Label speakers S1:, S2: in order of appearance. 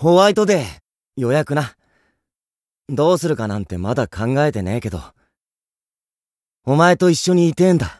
S1: ホワイトデー、予約な。どうするかなんてまだ考えてねえけど。お前と一緒にいてえんだ。